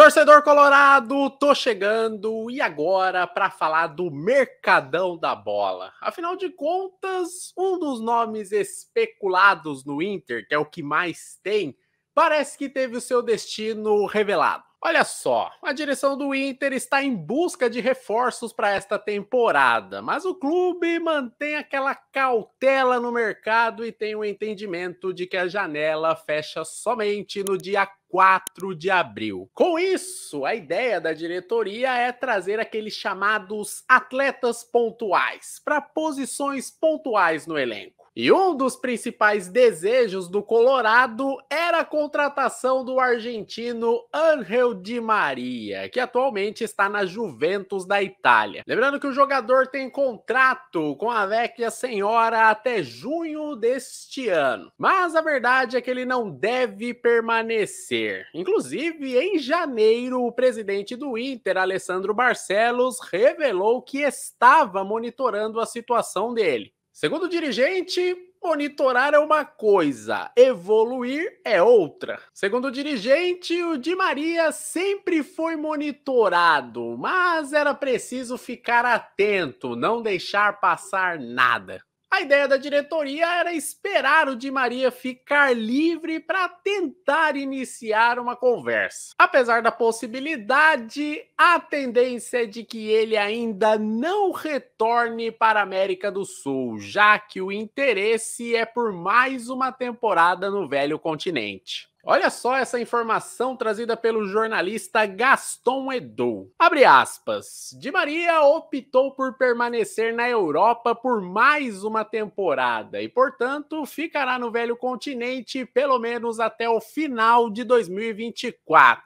Torcedor Colorado, tô chegando e agora para falar do mercadão da bola. Afinal de contas, um dos nomes especulados no Inter, que é o que mais tem, parece que teve o seu destino revelado. Olha só, a direção do Inter está em busca de reforços para esta temporada, mas o clube mantém aquela cautela no mercado e tem o entendimento de que a janela fecha somente no dia 4 de abril. Com isso, a ideia da diretoria é trazer aqueles chamados atletas pontuais para posições pontuais no elenco. E um dos principais desejos do Colorado era a contratação do argentino Angel Di Maria, que atualmente está na Juventus da Itália. Lembrando que o jogador tem contrato com a Vecchia Senhora até junho deste ano. Mas a verdade é que ele não deve permanecer. Inclusive, em janeiro, o presidente do Inter, Alessandro Barcelos, revelou que estava monitorando a situação dele. Segundo o dirigente, monitorar é uma coisa, evoluir é outra. Segundo o dirigente, o Di Maria sempre foi monitorado, mas era preciso ficar atento, não deixar passar nada. A ideia da diretoria era esperar o Di Maria ficar livre para tentar iniciar uma conversa. Apesar da possibilidade, a tendência é de que ele ainda não retorne para a América do Sul, já que o interesse é por mais uma temporada no velho continente. Olha só essa informação trazida pelo jornalista Gaston Edou. Abre aspas. Di Maria optou por permanecer na Europa por mais uma temporada e, portanto, ficará no velho continente pelo menos até o final de 2024.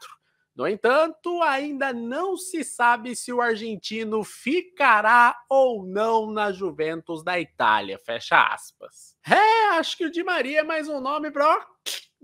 No entanto, ainda não se sabe se o argentino ficará ou não na Juventus da Itália. Fecha aspas. É, acho que o Di Maria é mais um nome, bro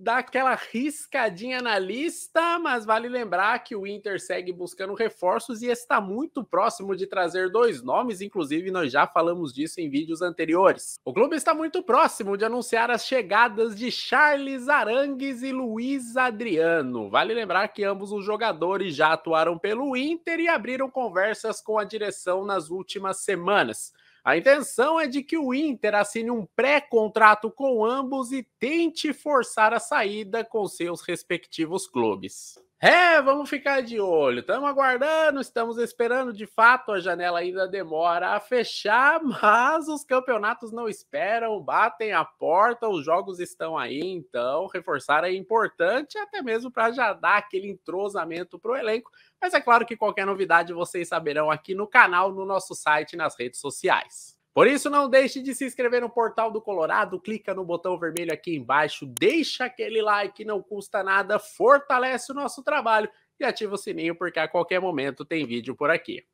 dar aquela riscadinha na lista, mas vale lembrar que o Inter segue buscando reforços e está muito próximo de trazer dois nomes, inclusive nós já falamos disso em vídeos anteriores. O clube está muito próximo de anunciar as chegadas de Charles Arangues e Luiz Adriano. Vale lembrar que ambos os jogadores já atuaram pelo Inter e abriram conversas com a direção nas últimas semanas. A intenção é de que o Inter assine um pré-contrato com ambos e tente forçar a saída com seus respectivos clubes. É, vamos ficar de olho. Estamos aguardando, estamos esperando. De fato, a janela ainda demora a fechar, mas os campeonatos não esperam, batem a porta, os jogos estão aí. Então, reforçar é importante, até mesmo para já dar aquele entrosamento para o elenco. Mas é claro que qualquer novidade vocês saberão aqui no canal, no nosso site, nas redes sociais. Por isso, não deixe de se inscrever no Portal do Colorado, clica no botão vermelho aqui embaixo, deixa aquele like, não custa nada, fortalece o nosso trabalho e ativa o sininho, porque a qualquer momento tem vídeo por aqui.